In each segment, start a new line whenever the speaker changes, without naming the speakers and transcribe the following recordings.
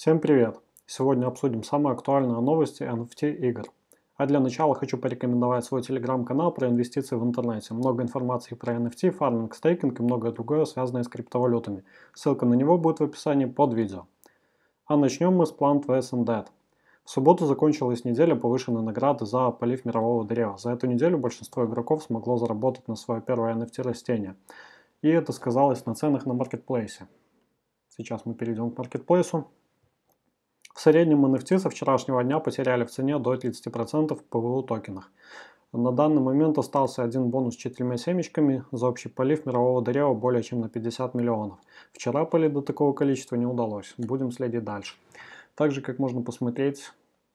Всем привет! Сегодня обсудим самые актуальные новости NFT игр. А для начала хочу порекомендовать свой телеграм-канал про инвестиции в интернете. Много информации про NFT, фарминг, стейкинг и многое другое, связанное с криптовалютами. Ссылка на него будет в описании под видео. А начнем мы с Plant vs Undead. В субботу закончилась неделя повышенной награды за полив мирового древа. За эту неделю большинство игроков смогло заработать на свое первое NFT растение. И это сказалось на ценах на маркетплейсе. Сейчас мы перейдем к маркетплейсу. В среднем NFT со вчерашнего дня потеряли в цене до 30% в ПВУ токенах. На данный момент остался один бонус с четырьмя семечками за общий полив мирового дерева более чем на 50 миллионов. Вчера полить до такого количества не удалось, будем следить дальше. Также, как можно посмотреть,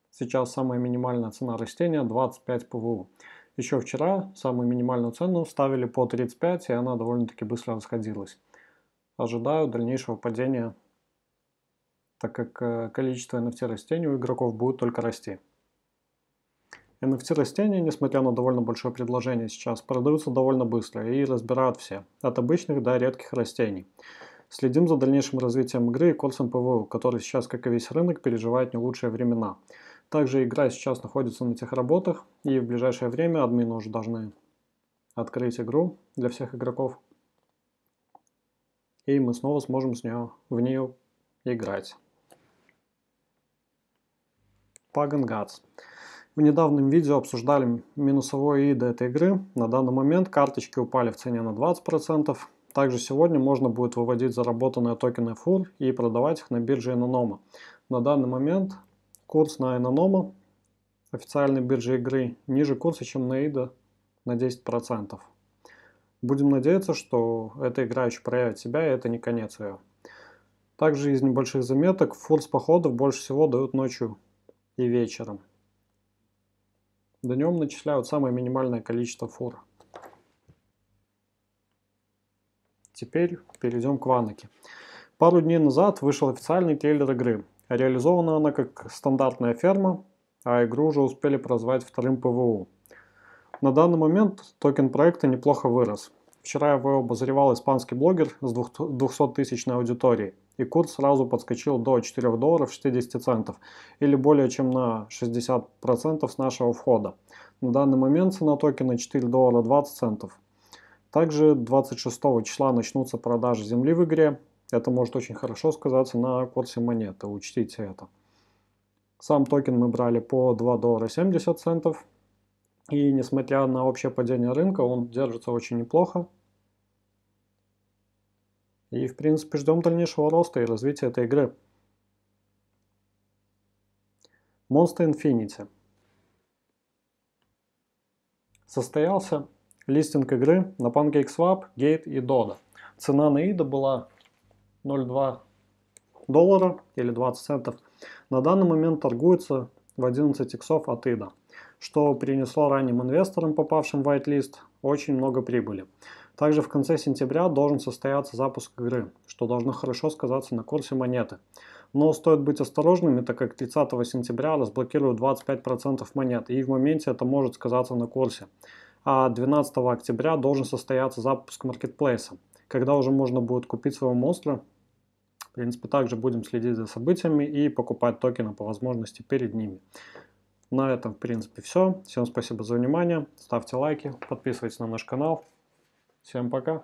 сейчас самая минимальная цена растения 25 ПВУ. Еще вчера самую минимальную цену ставили по 35, и она довольно-таки быстро расходилась. Ожидаю дальнейшего падения так как э, количество NFT-растений у игроков будет только расти. NFT-растения, несмотря на довольно большое предложение сейчас, продаются довольно быстро и разбирают все, от обычных до редких растений. Следим за дальнейшим развитием игры и курсом ПВУ, который сейчас, как и весь рынок, переживает не лучшие времена. Также игра сейчас находится на тех работах и в ближайшее время админы уже должны открыть игру для всех игроков. И мы снова сможем с нее, в нее играть. PaganGuts. В недавнем видео обсуждали минусовое ИД этой игры. На данный момент карточки упали в цене на 20%. Также сегодня можно будет выводить заработанные токены FUR и продавать их на бирже Инонома. На данный момент курс на Инонома официальной бирже игры ниже курса, чем на ИДа на 10%. Будем надеяться, что эта игра еще проявит себя, и это не конец ее. Также из небольших заметок фурс походов больше всего дают ночью и вечером. Днем начисляют самое минимальное количество фур. Теперь перейдем к Ванаке. Пару дней назад вышел официальный трейлер игры. Реализована она как стандартная ферма, а игру уже успели прозвать вторым ПВУ. На данный момент токен проекта неплохо вырос. Вчера его обозревал испанский блогер с 200-тысячной аудиторией, и курс сразу подскочил до 4 долларов 60 центов, или более чем на 60% с нашего входа. На данный момент цена токена 4 доллара 20 центов. Также 26 числа начнутся продажи земли в игре. Это может очень хорошо сказаться на курсе монеты, учтите это. Сам токен мы брали по 2 доллара 70 центов, и несмотря на общее падение рынка, он держится очень неплохо. И в принципе ждем дальнейшего роста и развития этой игры. Monster Infinity. Состоялся листинг игры на PancakeSwap, Gate и Dodo. Цена на IDA была 0,2 доллара или 20 центов. На данный момент торгуется в 11 иксов от IDA что принесло ранним инвесторам, попавшим в whitelist, очень много прибыли. Также в конце сентября должен состояться запуск игры, что должно хорошо сказаться на курсе монеты. Но стоит быть осторожными, так как 30 сентября разблокируют 25% монет, и в моменте это может сказаться на курсе. А 12 октября должен состояться запуск маркетплейса, когда уже можно будет купить своего монстра. В принципе, также будем следить за событиями и покупать токены по возможности перед ними. На этом, в принципе, все. Всем спасибо за внимание. Ставьте лайки, подписывайтесь на наш канал. Всем пока.